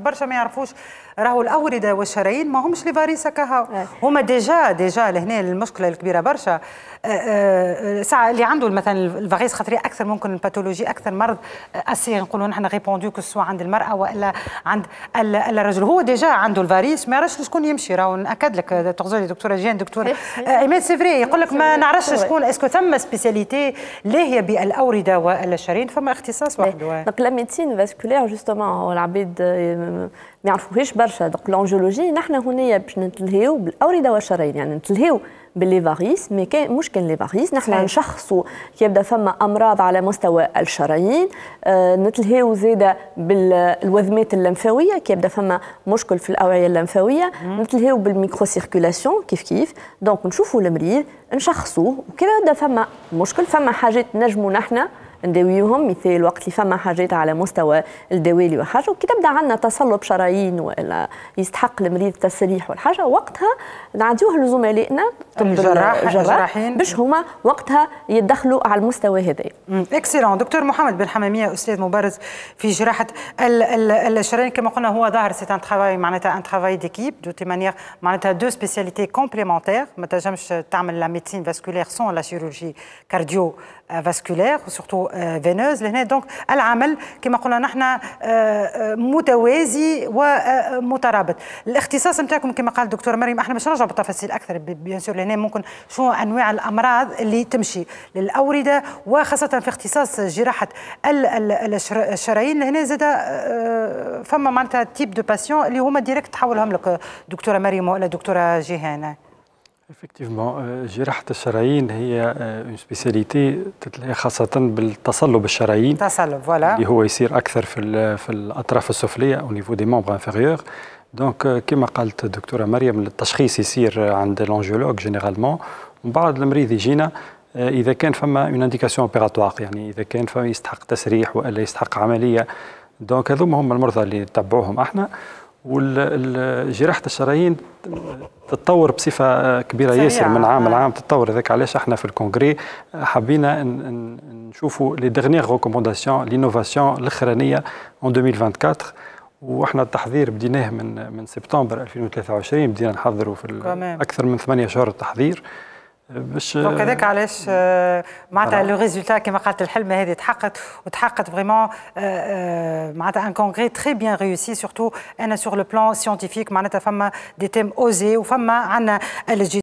برشا ما يعرفوش راهو الاورده والشرايين ما همش ليفاريسا كهو إيه. هما ديجا ديجا لهنا المشكله الكبيره برشا آه، آه، ساعه اللي عنده مثلا الفاريس خطرية اكثر ممكن الباثولوجي اكثر مرض اسي نقولوا نحن ريبوندو سو عند المراه والا عند الرجل هو ديجا عنده الفاريس ما يعرفش شكون يمشي راهو ناكد لك تغزلي لي دكتوره جيان دكتور ايمان سي فري يقول لك ما نعرفش شكون اسكو ثم سبيسياليتي هي بالاورده والشرايين الشرايين فما اختصاص وحده دونك لا ميدسين فاسكولير جوستومون العبيد ما يعرفوهاش برشا دوك لونجولوجي نحن هنا باش نتلهيو بالاورده والشرايين يعني نتلهيو باللي فاريس مي كان مش كان لي فاريس نحن نشخصوا يبدا فما امراض على مستوى الشرايين آه نتلهيو زيدا بالوذمات اللمفاويه كي يبدا فما مشكل في الاوعيه اللمفاويه نتلهيو بالميكرو سيركولاسيون كيف كيف دونك نشوفوا المريض نشخصوه وكذا يبدا فما مشكل فما حاجات نجموا نحن نداويوهم مثال وقت اللي فما حاجات على مستوى الدوالي وحاجه وكي تبدا عندنا تصلب شرايين والا يستحق المريض تسريح والحاجه وقتها نعديوه لزملائنا الجراح الجراحين باش هما وقتها يدخلوا على المستوى هذا اكسلون دكتور محمد بن حماميه استاذ مبارز في جراحه الشرايين كما قلنا هو ظاهر سي ان ترافاي معناتها ان ترافاي ديكيب دو تي مانيير معناتها دو سبيسياليتي كومبليمونتير ما تنجمش تعمل لا ميديسين فاسكولير سون لا شيروجي كارديو فاسكولير سورتو فينوز لهنا دونك العمل كما قلنا نحن متوازي ومترابط الاختصاص نتاعكم كما قال الدكتوره مريم احنا باش نرجعوا بالتفاصيل اكثر بيان سور لهنا ممكن شو انواع الامراض اللي تمشي للاورده وخاصه في اختصاص جراحه الشرايين لهنا زاد فما معناتها تيب دو باسيون اللي هما ديريكت تحولهم لك دكتوره مريم ولا دكتوره جيهان Effectivement, جراحة الشرايين هي اون سبيسياليتي خاصة بالتصلب الشرايين تصلب فوالا اللي هو يصير أكثر في في الأطراف السفلية أو نيفو دي مومبر انفيريور دونك كما قالت الدكتورة مريم التشخيص يصير عند لونجولوج جينيرالمون ومن بعد المريض يجينا آه، إذا كان فما اون انديكاسيون اوبيراتوار يعني إذا كان فما يستحق تسريح وإلا يستحق عملية دونك هذوما هما المرضى اللي نتبعوهم احنا وجراحه الشرايين تتطور بصفه كبيره ياسر من عام آه. لعام تتطور هذاك علاش احنا في الكونغري حبينا نشوفوا لي ديرنيير ريكومونداسيون لينوفاسيون الاخرانيه ان 2024 واحنا التحضير بديناه من من سبتمبر 2023 بدينا نحضروا في اكثر من ثمانية شهور التحضير باش دونك هذاك علاش آه، معناتها لو ريزولتا كما قالت الحلمه هذه تحققت وتحققت فريمون آه، آه، معناتها ان كونغري تري بيان ريوسي سورتو انا سور لو بلان سيانتيفيك معناتها فما دي تيم اوزي وفما عندنا